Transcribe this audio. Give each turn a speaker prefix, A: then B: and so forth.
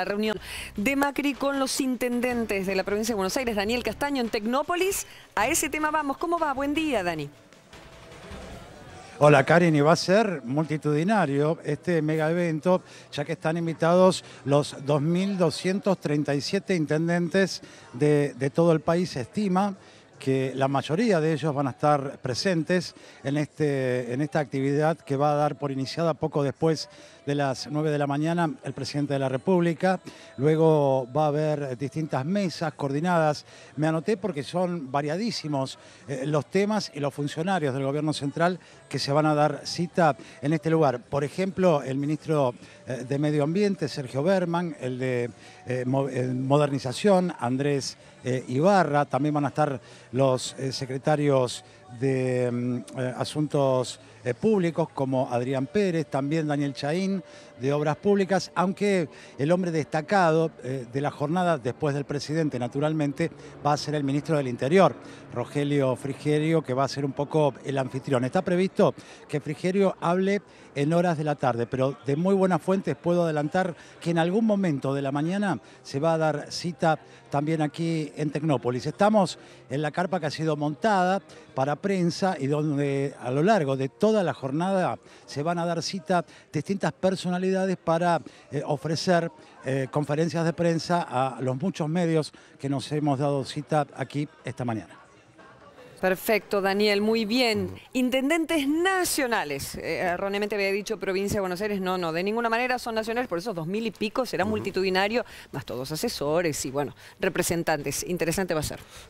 A: La reunión de Macri con los intendentes de la provincia de Buenos Aires, Daniel Castaño, en Tecnópolis. A ese tema vamos. ¿Cómo va? Buen día, Dani.
B: Hola Karen, y va a ser multitudinario este mega evento, ya que están invitados los 2.237 intendentes de, de todo el país, se estima que la mayoría de ellos van a estar presentes en, este, en esta actividad que va a dar por iniciada poco después de las 9 de la mañana el presidente de la República. Luego va a haber distintas mesas coordinadas. Me anoté porque son variadísimos eh, los temas y los funcionarios del gobierno central que se van a dar cita en este lugar. Por ejemplo, el ministro eh, de Medio Ambiente, Sergio Berman, el de eh, Modernización, Andrés Ibarra, también van a estar los eh, secretarios de mm, eh, Asuntos eh, Públicos como Adrián Pérez, también Daniel Chaín de Obras Públicas, aunque el hombre destacado de la jornada después del presidente, naturalmente, va a ser el ministro del Interior, Rogelio Frigerio, que va a ser un poco el anfitrión. Está previsto que Frigerio hable en horas de la tarde, pero de muy buenas fuentes puedo adelantar que en algún momento de la mañana se va a dar cita también aquí en Tecnópolis. Estamos en la carpa que ha sido montada para prensa y donde a lo largo de toda la jornada se van a dar cita distintas personalidades para eh, ofrecer eh, conferencias de prensa a los muchos medios que nos hemos dado cita aquí esta mañana.
A: Perfecto, Daniel, muy bien. Intendentes nacionales, eh, erróneamente había dicho provincia de Buenos Aires, no, no, de ninguna manera son nacionales, por eso dos mil y pico será multitudinario, más todos asesores y bueno, representantes. Interesante va a ser.